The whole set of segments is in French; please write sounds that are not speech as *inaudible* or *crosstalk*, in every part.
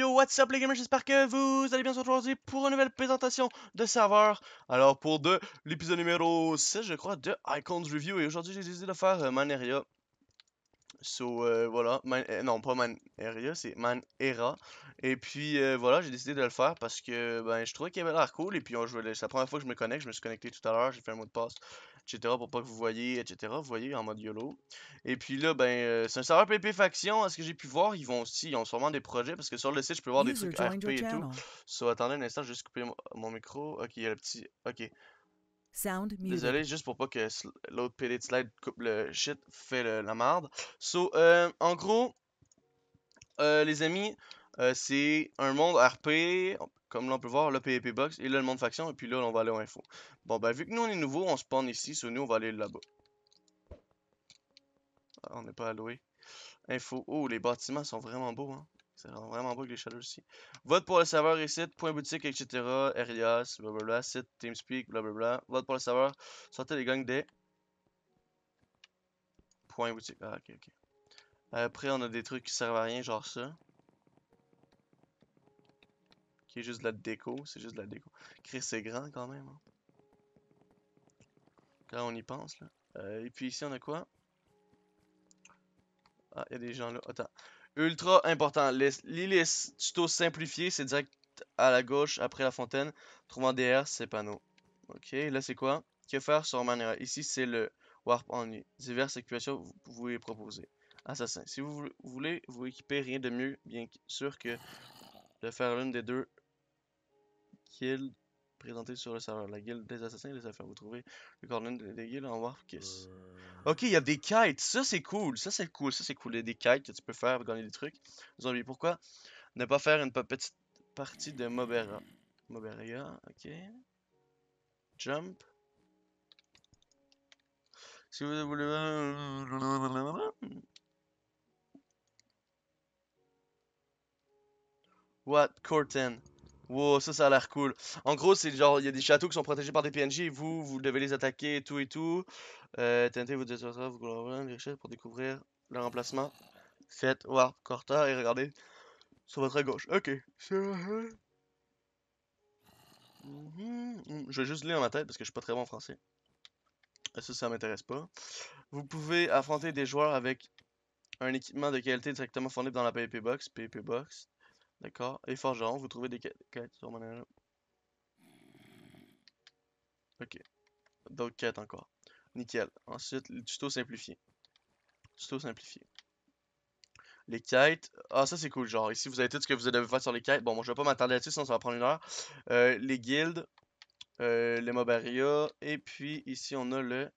yo, what's up les gamers, j'espère que vous allez bien aujourd'hui pour une nouvelle présentation de serveur. Alors pour de l'épisode numéro 6 je crois de Icons Review et aujourd'hui j'ai décidé de faire euh, Maneria. So euh, voilà, euh, non pas Maneria, c'est Manera. Et puis voilà, j'ai décidé de le faire parce que ben je trouvais qu'il avait l'air cool et puis on joue c'est la première fois que je me connecte, je me suis connecté tout à l'heure, j'ai fait un mot de passe etc. pour pas que vous voyez, etc. Vous voyez, en mode YOLO. Et puis là, ben, euh, c'est un serveur PP Faction. À ce que j'ai pu voir, ils vont aussi, ils ont sûrement des projets parce que sur le site, je peux voir des trucs RP et tout. So, attendez un instant, je vais juste couper mon micro. Ok, il y a le petit. Ok. Désolé, juste pour pas que l'autre PD de slide coupe le shit, fait la marde So, euh, en gros, euh, les amis, euh, c'est un monde RP comme l'on peut voir, le PvP Box et là, le monde faction. Et puis là, on va aller aux info. Bon, ben, vu que nous, on est nouveau, on spawn ici. Sur nous, on va aller là-bas. Ah, on n'est pas alloué. Info. Oh, les bâtiments sont vraiment beaux, hein. C'est vraiment beau avec les chaleurs ici. Vote pour le serveur et site, point boutique, etc. bla blablabla, site, TeamSpeak, blablabla. Vote pour le serveur. Sortez les gangs des... Point boutique. Ah, ok, ok. Après, on a des trucs qui servent à rien, genre ça. Qui est juste la déco. C'est juste de la déco. Chris, c'est grand quand même. Hein. Quand on y pense, euh, et puis ici, on a quoi? Ah, il y a des gens là. Attends. Ultra important. est tuto simplifié, c'est direct à la gauche après la fontaine. Trouvant DR, c'est panneau Ok, là c'est quoi? Que faire sur Manera? Ici, c'est le Warp Only. Diverses équipations vous pouvez proposer. Assassin. Si vous voulez vous équipez rien de mieux, bien sûr, que de faire l'une des deux Guild présenté sur le serveur. La guilde des assassins et des affaires. Vous trouvez le coordonnées des guildes en kiss euh. Ok, il y a des kites. Ça, c'est cool. Ça, c'est cool. Ça, c'est cool. Il y a des kites que tu peux faire pour gagner des trucs. Zombie, pourquoi ne pas faire une petite partie de Mobera Mobera, ok. Jump. Si vous voulez... What? Corten. Wow, ça, ça a l'air cool. En gros, c'est genre, il y a des châteaux qui sont protégés par des PNJ, vous, vous devez les attaquer et tout et tout. Euh, TNT vous détruira, vous les pour découvrir leur remplacement. Faites Warp Corta et regardez sur votre gauche. Ok. Mhm. Je vais juste lire en ma tête parce que je suis pas très bon en français. Euh, ça, ça m'intéresse pas. Vous pouvez affronter des joueurs avec un équipement de qualité directement fourni dans la PP Box. PP Box. D'accord Et forgeron, vous trouvez des quêtes sur mon Ok. Donc, quêtes encore. Nickel. Ensuite, le tuto simplifié. Tuto simplifié. Les quêtes. Ah, ça c'est cool. Genre, ici vous avez tout ce que vous devez faire sur les quêtes. Bon, moi je vais pas m'attarder là-dessus, sinon ça va prendre une heure. Euh, les guildes. Euh, les Mobaria. Et puis ici on a le.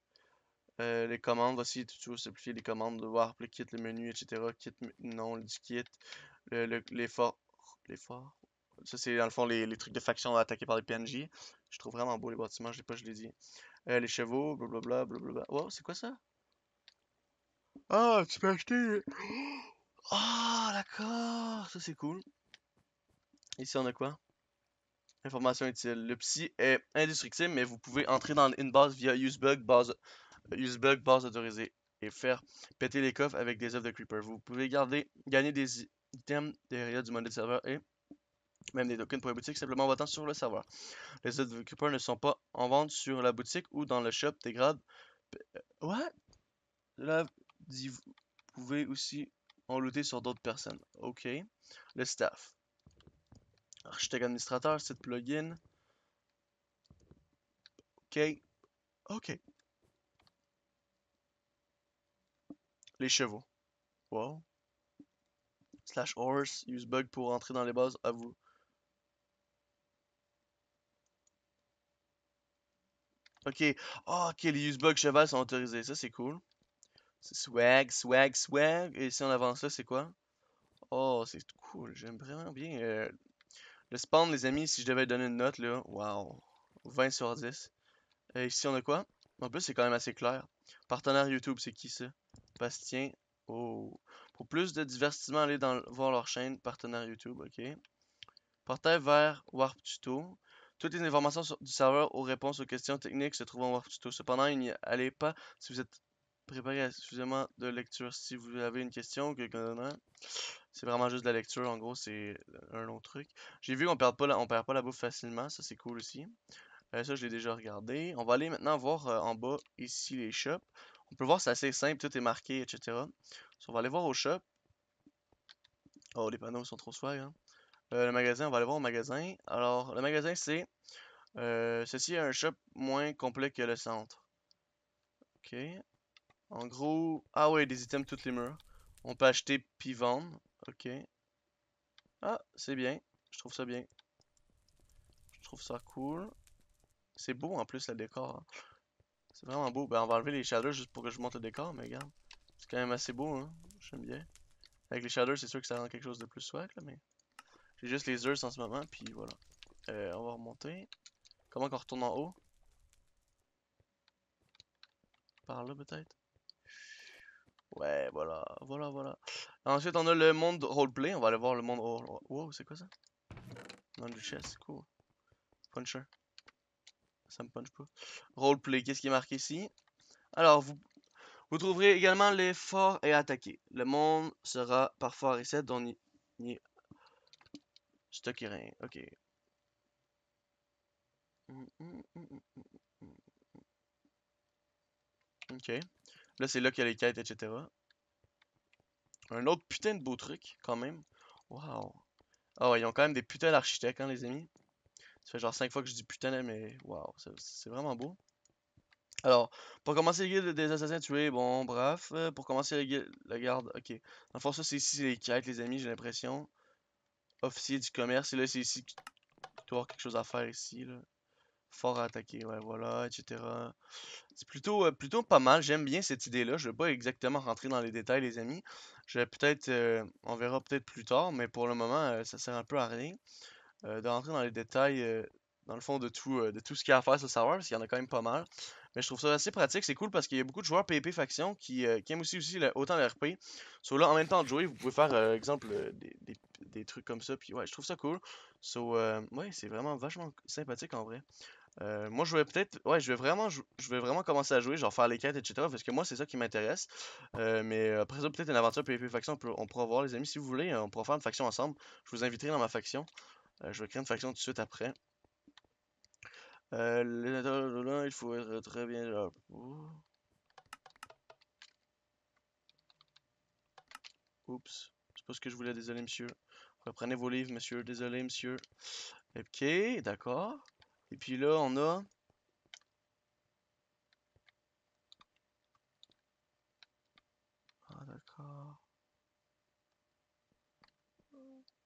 Euh, les commandes, voici tuto simplifié. les commandes de Warp, le kit, le menu, etc. Kit, non, le kit, les les forts. Ça, c'est dans le fond les, trucs de faction attaqués par les PNJ. Je trouve vraiment beau les bâtiments, je l'ai pas, je l'ai dit. Euh, les chevaux, blablabla, blablabla. Wow, c'est quoi ça? Ah, tu peux acheter. oh, *gasps* d'accord, ça c'est cool. Ici, on a quoi? Information utile. Le psy est indestructible, mais vous pouvez entrer dans une base via usebug base, base autorisée et faire péter les coffres avec des œufs de creeper. Vous pouvez garder, gagner des, item derrière du modèle serveur et même des tokens pour les boutique simplement en votant sur le serveur. Les autres ne sont pas en vente sur la boutique ou dans le shop des grades. Euh, what? Là, vous pouvez aussi en looter sur d'autres personnes. Ok. Le staff. Architecte administrateur, site plugin. Ok. Ok. Les chevaux. Wow slash horse, use bug pour rentrer dans les bases, à vous. Ok. Ah, ok, les use bug cheval sont autorisés. Ça, c'est cool. C'est swag, swag, swag. Et si on avance ça c'est quoi? Oh, c'est cool. J'aime vraiment bien. Euh, le spawn, les amis, si je devais donner une note, là. Wow. 20 sur 10. Et ici, on a quoi? En plus, c'est quand même assez clair. Partenaire YouTube, c'est qui ça? Bastien. Oh. Pour plus de divertissement, allez voir leur chaîne partenaire YouTube, ok? Portail vers Warp Tuto. Toutes les informations sur, du serveur aux réponses aux questions techniques se trouvent en Warp Tuto. Cependant, n'y allez pas si vous êtes préparé à suffisamment de lecture. Si vous avez une question, c'est vraiment juste de la lecture. En gros, c'est un long truc. J'ai vu qu'on perd pas on perd pas la bouffe facilement. Ça, c'est cool aussi. Euh, ça, je l'ai déjà regardé. On va aller maintenant voir euh, en bas, ici, les shops. On peut voir, c'est assez simple, tout est marqué, etc. on va aller voir au shop. Oh, les panneaux sont trop swag. Hein? Euh, le magasin, on va aller voir au magasin. Alors, le magasin, c'est... Euh, ceci est un shop moins complet que le centre. Ok. En gros... Ah ouais, des items toutes les murs. On peut acheter puis vendre. Ok. Ah, c'est bien. Je trouve ça bien. Je trouve ça cool. C'est beau en plus, le décor. Hein vraiment beau. Ben, on va enlever les shaders juste pour que je monte le décor, mais regarde. C'est quand même assez beau, hein. J'aime bien. Avec les shaders, c'est sûr que ça rend quelque chose de plus swag, là, mais... J'ai juste les urs en ce moment, puis voilà. Euh, on va remonter. Comment qu'on retourne en haut? Par là, peut-être? Ouais, voilà, voilà, voilà. Ensuite, on a le monde roleplay. On va aller voir le monde... Wow, c'est quoi ça? Non, du chess, cool. Puncher ça me punch pas. Roleplay, qu'est-ce qui est marqué ici? Alors, vous, vous trouverez également les forts et attaqués. Le monde sera parfois reset, on je y Stocker rien, ok. Hum, hum, hum, ok. Là, c'est là qu'il y a les quêtes, etc. Un autre putain de beau truc, quand même. Waouh. Ah ils ont quand même des putains d'architectes, hein, les amis. Ça fait genre 5 fois que je dis putain, mais waouh, c'est vraiment beau. Alors, pour commencer le guide des assassins tués, bon, bref. Euh, pour commencer les guide, la garde, ok. En ça, c'est ici les quêtes, les amis, j'ai l'impression. Officier du commerce, et là, c'est ici que tu as quelque chose à faire ici, là. Fort à attaquer, ouais, voilà, etc. C'est plutôt, euh, plutôt pas mal, j'aime bien cette idée-là. Je vais pas exactement rentrer dans les détails, les amis. Je vais peut-être, euh, on verra peut-être plus tard, mais pour le moment, ça sert un peu à rien. Euh, de rentrer dans les détails, euh, dans le fond, de tout, euh, de tout ce qu'il y a à faire sur savoir parce qu'il y en a quand même pas mal. Mais je trouve ça assez pratique, c'est cool parce qu'il y a beaucoup de joueurs PvP faction qui, aiment aussi, aussi autant le RP. So là, en même temps de jouer, vous pouvez faire, exemple, des, trucs comme ça, puis ouais, je trouve ça cool. So, ouais, c'est vraiment vachement sympathique en vrai. moi, je vais peut-être. Ouais, je vais, vraiment, je, vais vraiment commencer à jouer, genre faire les quêtes, etc. Parce que moi, c'est ça qui m'intéresse. mais après ça, peut-être une aventure PvP faction, on, pourra voir, les amis, si vous voulez. On pourra faire une faction ensemble. Je vous inviterai dans ma faction. Euh, je vais créer une faction tout de suite après. Euh, il faut être très bien là. Oups. C'est pas ce que je voulais, désolé monsieur. Reprenez vos livres, monsieur. Désolé, monsieur. Ok, d'accord. Et puis là, on a... Ah, d'accord.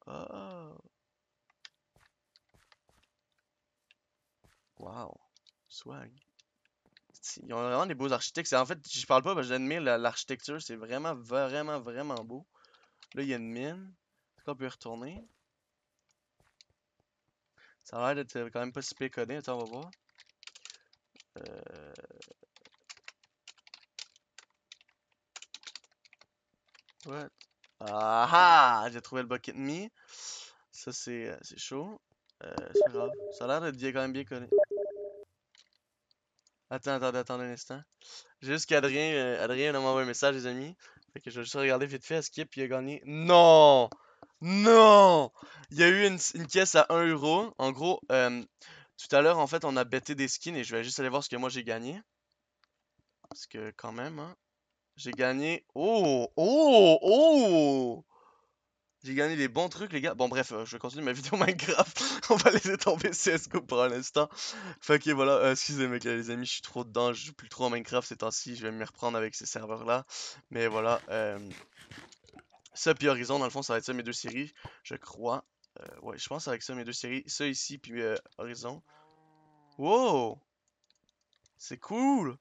Ah. Wow. Swag. Ils ont vraiment des beaux architectes. En fait, je parle pas parce que j'admire l'architecture. C'est vraiment, vraiment, vraiment beau. Là, il y a une mine. Est-ce qu'on peut y retourner? Ça a l'air d'être quand même pas si pécodé. Attends, on va voir. Euh... What? Ah, ah! J'ai trouvé le bucket me. Ça, euh, c'est chaud. Euh, c'est grave. Ça a l'air d'être quand même bien connu. Attends, attends attends un instant. juste qu'Adrien euh, Adrien m'a envoyé un message, les amis. Fait que je vais juste regarder vite fait. Skip, il a gagné. Non! Non! Il y a eu une, caisse à 1€ euro. En gros, euh, tout à l'heure, en fait, on a bêté des skins et je vais juste aller voir ce que moi j'ai gagné. Parce que quand même, hein. J'ai gagné. Oh! Oh! Oh! J'ai gagné des bons trucs, les gars. Bon, bref, euh, je continue ma vidéo *laughs* Minecraft. on va laisser tomber CSGO pour l'instant. Fait que voilà, euh, excusez moi les amis, je suis trop dedans. Je joue plus trop en Minecraft ces temps-ci. Je vais me reprendre avec ces serveurs-là. Mais voilà. Euh, ça puis Horizon, dans le fond, ça va être ça mes deux séries, je crois. ouais, je pense avec ça mes deux séries. Ça ici, puis Horizon. Wow! C'est cool!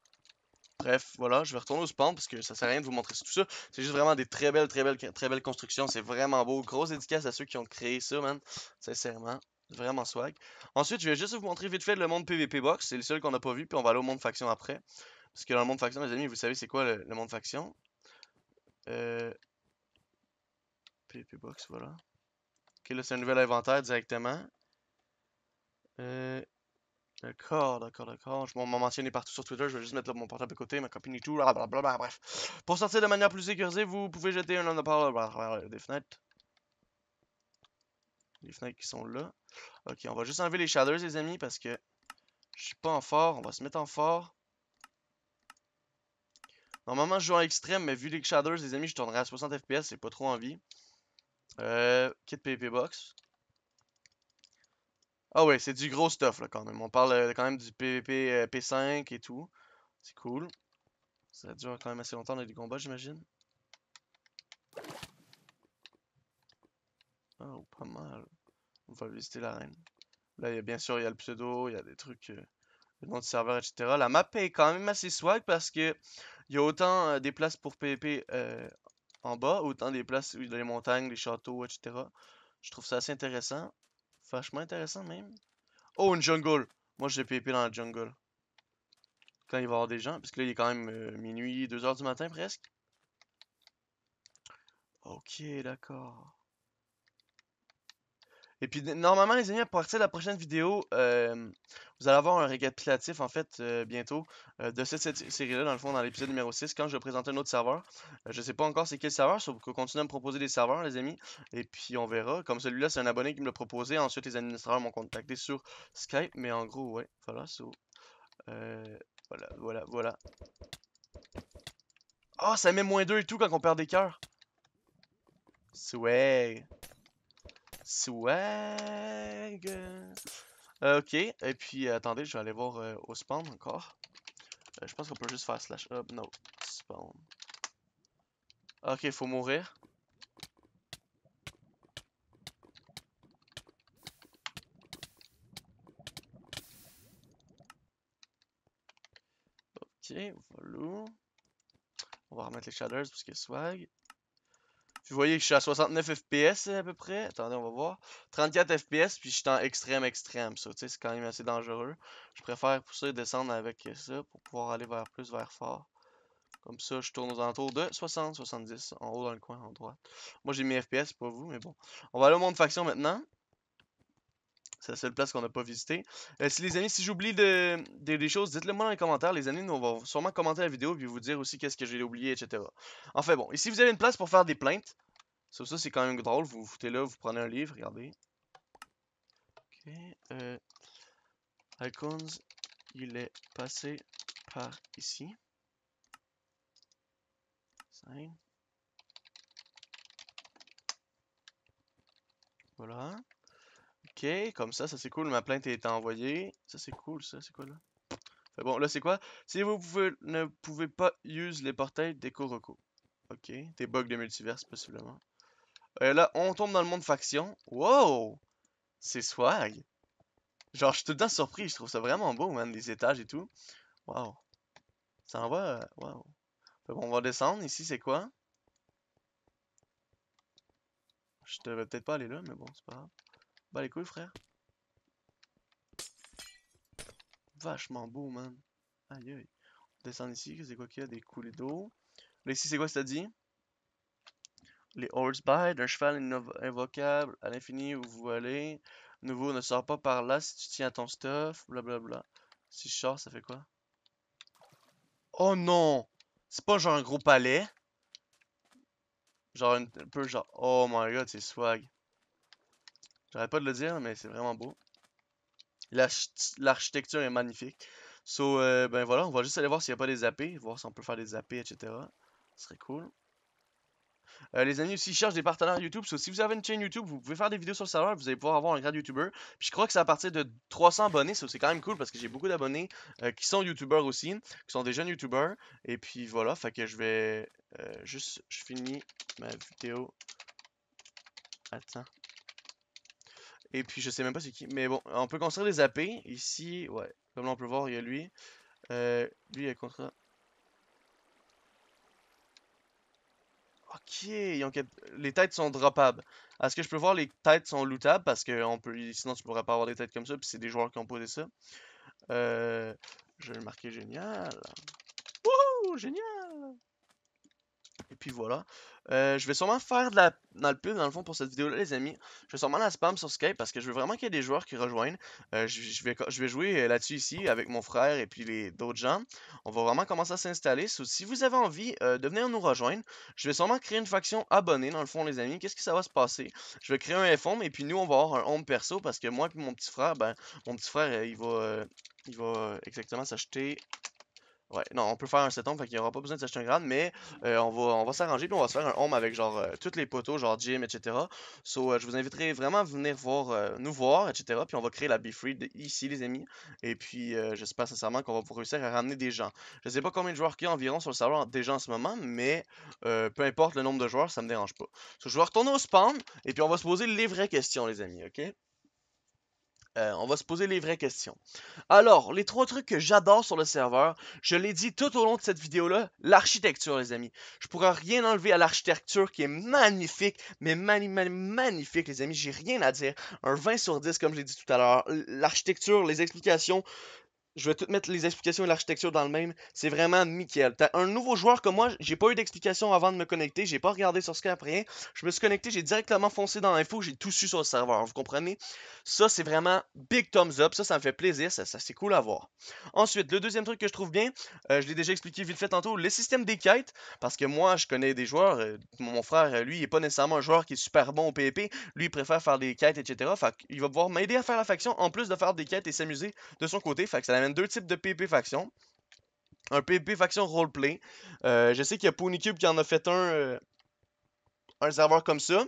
Bref, voilà, je vais retourner au spawn parce que ça sert à rien de vous montrer tout ça. C'est juste vraiment des très belles, très belles, très belles constructions. C'est vraiment beau. Grosse édicace à ceux qui ont créé ça, man. Sincèrement. Vraiment swag. Ensuite, je vais juste vous montrer vite fait le monde PvP box. C'est le seul qu'on n'a pas vu, puis on va aller au monde faction après. Parce que dans le monde faction, les amis, vous savez c'est quoi le, monde faction. Euh... PvP box, voilà. Ok, là c'est un nouvel inventaire directement. Euh... D'accord, d'accord, d'accord. Je m'en mentionné partout sur Twitter. Je vais juste mettre mon portable à côté, ma copine et tout. Blablabla, bref. Pour sortir de manière plus sécurisée, vous pouvez jeter un underpower des fenêtres. Les fenêtres qui sont là. Ok, on va juste enlever les shaders, les amis, parce que je suis pas en fort. On va se mettre en fort. Normalement, je joue en extrême, mais vu les shaders, les amis, je tournerai à 60 FPS. C'est pas trop envie. Euh, kit Box. Ah ouais, c'est du gros stuff là quand même. On parle euh, quand même du PvP P5 euh, et tout. C'est cool. Ça dure quand même assez longtemps les combats, j'imagine. Ah, oh, pas mal. On va visiter l'arène. Là, bien sûr, il y a le pseudo, il y a des trucs, euh, le nom du serveur, etc. La map est quand même assez swag parce que il y a autant des places pour PvP en bas, autant des places où il y a les montagnes, les châteaux, etc. Je trouve ça assez intéressant. Vachement intéressant même. Oh, une jungle. Moi, j'ai pépé dans la jungle. Quand il va y avoir des gens. Parce que là, il est quand même euh, minuit, 2h du matin presque. Ok, d'accord. Et puis normalement les amis, à partir de la prochaine vidéo, euh, vous allez avoir un récapitulatif en fait euh, bientôt euh, de cette, série-là, dans le fond, dans l'épisode numéro 6, quand je vais présenter un autre serveur. je sais pas encore c'est quel serveur, sauf que continue à me proposer des serveurs, les amis. Et puis on verra. Comme celui-là, c'est un abonné qui me l'a proposé. Ensuite, les administrateurs m'ont contacté sur Skype. Mais en gros, ouais, voilà, so, voilà, voilà, voilà. oh, ça met moins 2 et tout quand on perd des coeurs Swag. Swag. ok, et puis euh, attendez, je vais aller voir euh, au spawn encore. Euh, je pense qu'on peut juste faire slash up. No, spawn. Ok, faut mourir. Ok, voilà. On va remettre les shaders parce qu'il a swag vous voyez que je suis à 69 FPS à peu près. Attendez, on va voir. 34 FPS, puis je suis en extrême extrême. Ça, c'est quand même assez dangereux. Je préfère pousser ça descendre avec ça pour pouvoir aller vers plus vers fort. Comme ça, je tourne aux alentours de 60, 70, en haut dans le coin, en droite. Moi, j'ai mis FPS, pas vous, mais bon. On va aller au monde faction maintenant. C'est la seule place qu'on n'a pas visitée. Euh, si les amis, si j'oublie de, des choses, dites-le moi dans les commentaires. Les amis, nous, on va sûrement commenter la vidéo puis vous dire aussi qu'est-ce que j'ai oublié, etc. Enfin bon, ici vous avez une place pour faire des plaintes. Ça, ça c'est quand même drôle. Vous vous foutez là, vous prenez un livre, regardez. Ok. Euh, Icons, il est passé par ici. Sign. Voilà. Ok, comme ça, ça c'est cool, ma plainte est envoyée. Ça c'est cool, ça, c'est quoi là? bon, là c'est quoi? Si vous ne pouvez pas use les portails des Kuroko. Ok, des bugs de multiverse possiblement. Et euh, là, on tombe dans le monde faction. Wow! C'est swag! Genre, je suis tout le temps surpris, je trouve ça vraiment beau, man, les étages et tout. Wow! Ça en va, euh, wow! bon, on va descendre, ici c'est quoi? Je devrais peut-être pas aller là, mais bon, c'est pas grave. Bah, les couilles frère. Vachement beau man. Aïe aïe. descend ici, c'est quoi qu'il y a? Des coulées d'eau. Là ici c'est quoi ça dit? Les horseby d'un cheval invocable à l'infini où vous allez. Nouveau, ne sors pas par là si tu tiens ton stuff. Blablabla. Si je sors, ça fait quoi? Oh non! C'est pas genre un gros palais? Genre un peu genre... Oh my god, c'est swag. J'arrête pas de le dire, mais c'est vraiment beau. L'architecture est magnifique. So, euh, ben voilà, on va juste aller voir s'il n'y a pas des AP, voir si on peut faire des AP, etc. Ce serait cool. Euh, les amis aussi, cherchent des partenaires YouTube. So, si vous avez une chaîne YouTube, vous pouvez faire des vidéos sur le serveur, vous allez pouvoir avoir un grade YouTuber. Puis je crois que c'est à partir de 300 abonnés, so, c'est quand même cool parce que j'ai beaucoup d'abonnés euh, qui sont YouTubers aussi, qui sont des jeunes YouTubers. Et puis voilà, fait que je vais juste, je finis ma vidéo. Attends, et puis je sais même pas c'est qui. Mais bon, on peut construire des AP. Ici, ouais. Comme là on peut voir, il y a lui. Euh, lui, il y a Ok, les têtes sont droppables. Est-ce que je peux voir les têtes sont lootables parce que on peut... sinon tu pourrais pas avoir des têtes comme ça, puis c'est des joueurs qui ont posé ça. Euh, je vais le marquer génial. Wouhou, génial! Et puis voilà. Euh, je vais sûrement faire de la... dans le pub, dans le fond, pour cette vidéo-là, les amis. Je vais sûrement la spam sur Skype parce que je veux vraiment qu'il y ait des joueurs qui rejoignent. Euh, je, vais, je vais jouer euh, là-dessus ici avec mon frère et puis les d'autres gens. On va vraiment commencer à s'installer. si vous avez envie de venir nous rejoindre, je vais sûrement créer une faction abonnée, dans le fond, les amis. Qu'est-ce que ça va se passer? Je vais créer un f et puis nous, on va avoir un Home perso parce que moi et mon petit frère, ben, mon petit frère, il va, il va exactement s'acheter Ouais, non, on peut faire un set-home, fait qu'il n'y aura pas besoin de s'acheter un grand, mais euh, on va, on va s'arranger, puis on va se faire un home avec genre euh, toutes tous les poteaux, genre gym, etc. So, euh, je vous inviterai vraiment à venir voir, nous voir, etc. Puis on va créer la Be Free ici, les amis. Et puis, j'espère sincèrement qu'on va pouvoir réussir à ramener des gens. Je sais pas combien de joueurs qu'il y a environ sur le serveur déjà en ce moment, mais peu importe le nombre de joueurs, ça me dérange pas. So, je vais retourner au spawn, et puis on va se poser les vraies questions, les amis, ok? Euh, on va se poser les vraies questions. Alors, les trois trucs que j'adore sur le serveur, je l'ai dit tout au long de cette vidéo-là, l'architecture, les amis. Je pourrais rien enlever à l'architecture qui est magnifique, mais magnifique, les amis. J'ai rien à dire. Un 20 sur 10, comme je l'ai dit tout à l'heure. L'architecture, les explications, je vais tout mettre les explications et l'architecture dans le même. C'est vraiment nickel. un nouveau joueur comme moi, j'ai pas eu d'explication avant de me connecter. J'ai pas regardé sur Skype, rien. Je me suis connecté, j'ai directement foncé dans l'info, j'ai tout su sur le serveur. Vous comprenez? Ça, c'est vraiment big thumbs up. Ça, ça me fait plaisir. Ça, c'est cool à voir. Ensuite, le deuxième truc que je trouve bien, euh, je l'ai déjà expliqué vite fait tantôt, le système des quêtes. Parce que moi, je connais des joueurs. Euh, mon frère, euh, lui, il est pas nécessairement un joueur qui est super bon au PvP. Lui, il préfère faire des quêtes, etc. il va pouvoir m'aider à faire la faction en plus de faire des quêtes et s'amuser de son côté. Fait que ça deux types de PvP faction. Un PvP faction roleplay. Euh, je sais qu'il y a Ponycube qui en a fait un, euh, un serveur comme ça.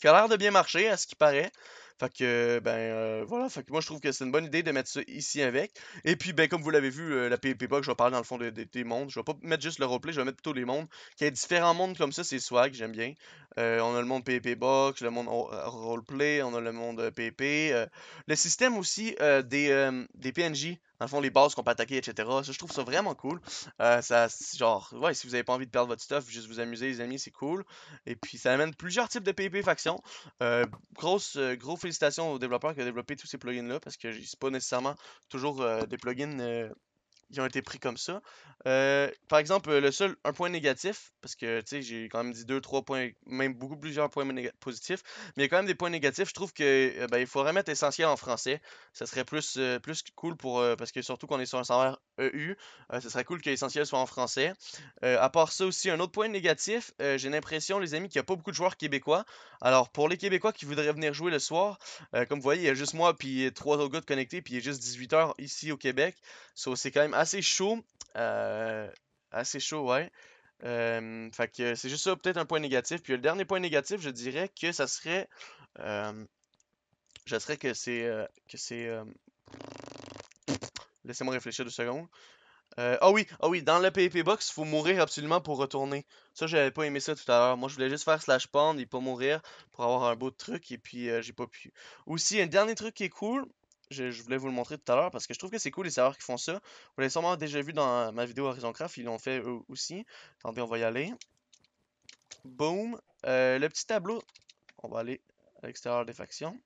Qui a l'air de bien marcher, à ce qui paraît. Fait que, ben, euh, voilà. moi, je trouve que c'est une bonne idée de mettre ça ici avec. Et puis, ben, comme vous l'avez vu, euh, la PvP Box, je vais parler dans le fond des mondes. Je vais pas mettre juste le roleplay, je vais mettre plutôt les mondes. Il y a différents mondes comme ça, c'est swag, j'aime bien. Euh, on a le monde PvP Box, le monde roleplay, on a le monde P&P le système aussi des, des PNJ dans le fond, les bases qu'on peut attaquer, etc. je trouve ça vraiment cool. Euh, ça, genre, ouais, si vous n'avez pas envie de perdre votre stuff, juste vous amuser, les amis, c'est cool. Et puis, ça amène plusieurs types de PIP factions. Euh, grosse, euh, gros félicitations aux développeurs qui ont développé tous ces plugins-là, parce que c'est pas nécessairement toujours des plugins ils ont été pris comme ça. Euh, par exemple, le seul, un point négatif, parce que Tu sais j'ai quand même dit deux, trois points, même beaucoup plusieurs points positifs, mais il y a quand même des points négatifs. Je trouve que euh, ben, il faudrait mettre essentiel en français. Ça serait plus, euh, plus cool pour. parce que surtout qu'on est sur un serveur EU, ça serait cool que l'essentiel soit en français. à part ça aussi, un autre point négatif, j'ai l'impression, les amis, qu'il n'y a pas beaucoup de joueurs québécois. Alors, pour les Québécois qui voudraient venir jouer le soir, comme vous voyez, il y a juste moi puis trois autres gars connectés, puis il est juste 18h ici au Québec. So, c'est quand même assez chaud. Euh, assez chaud, ouais. Euh, fait que c'est juste ça, peut-être un point négatif. Puis le dernier point négatif, je dirais que ça serait. Euh, je serais que c'est. que c'est. Laissez-moi réfléchir deux secondes. Ah oh oui, oh oui, dans le PvP Box, faut mourir absolument pour retourner. Ça, j'avais pas aimé ça tout à l'heure. Moi, je voulais juste faire slash pond et pas mourir pour avoir un beau truc. Et puis, j'ai pas pu. Aussi, un dernier truc qui est cool, je, voulais vous le montrer tout à l'heure parce que je trouve que c'est cool les serveurs qui font ça. Vous l'avez sûrement déjà vu dans ma vidéo Horizon Craft, ils l'ont fait eux aussi. Attendez, on va y aller. Boom. Euh, le petit tableau, on va aller à l'extérieur des factions.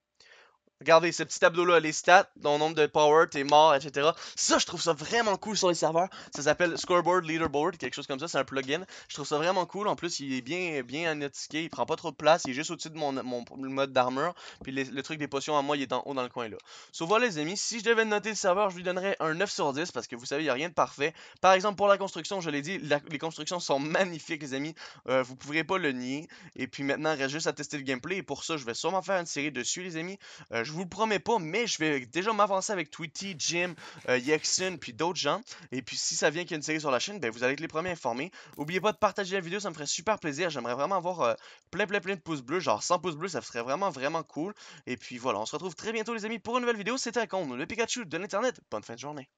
Regardez ce petit tableau-là, les stats, ton nombre de power, tes morts, etc. Ça, je trouve ça vraiment cool sur les serveurs. Ça s'appelle Scoreboard Leaderboard, quelque chose comme ça, c'est un plugin. Je trouve ça vraiment cool. En plus, il est bien, bien annoté. il prend pas trop de place, il est juste au-dessus de mon, mode d'armure. Puis le truc des potions à moi, il est en haut dans le coin là. So voilà, les amis, si je devais noter le serveur, je lui donnerais un 9 sur 10 parce que vous savez, il n'y a rien de parfait. Par exemple, pour la construction, je l'ai dit, les constructions sont magnifiques, les amis. Euh, vous vous pourrez pas le nier. Et puis maintenant, il reste juste à tester le gameplay. Et pour ça, je vais sûrement faire une série dessus, les amis. Euh, je vous le promets pas, mais je vais déjà m'avancer avec Tweety, Jim, euh, Yakson, puis d'autres gens. Et puis si ça vient qu'il y a une série sur la chaîne, ben, vous allez être les premiers informés. N'oubliez pas de partager la vidéo, ça me ferait super plaisir. J'aimerais vraiment avoir euh, plein plein plein de pouces bleus, genre 100 pouces bleus, ça serait vraiment vraiment cool. Et puis voilà, on se retrouve très bientôt les amis pour une nouvelle vidéo. C'était con le Pikachu de l'Internet. Bonne fin de journée.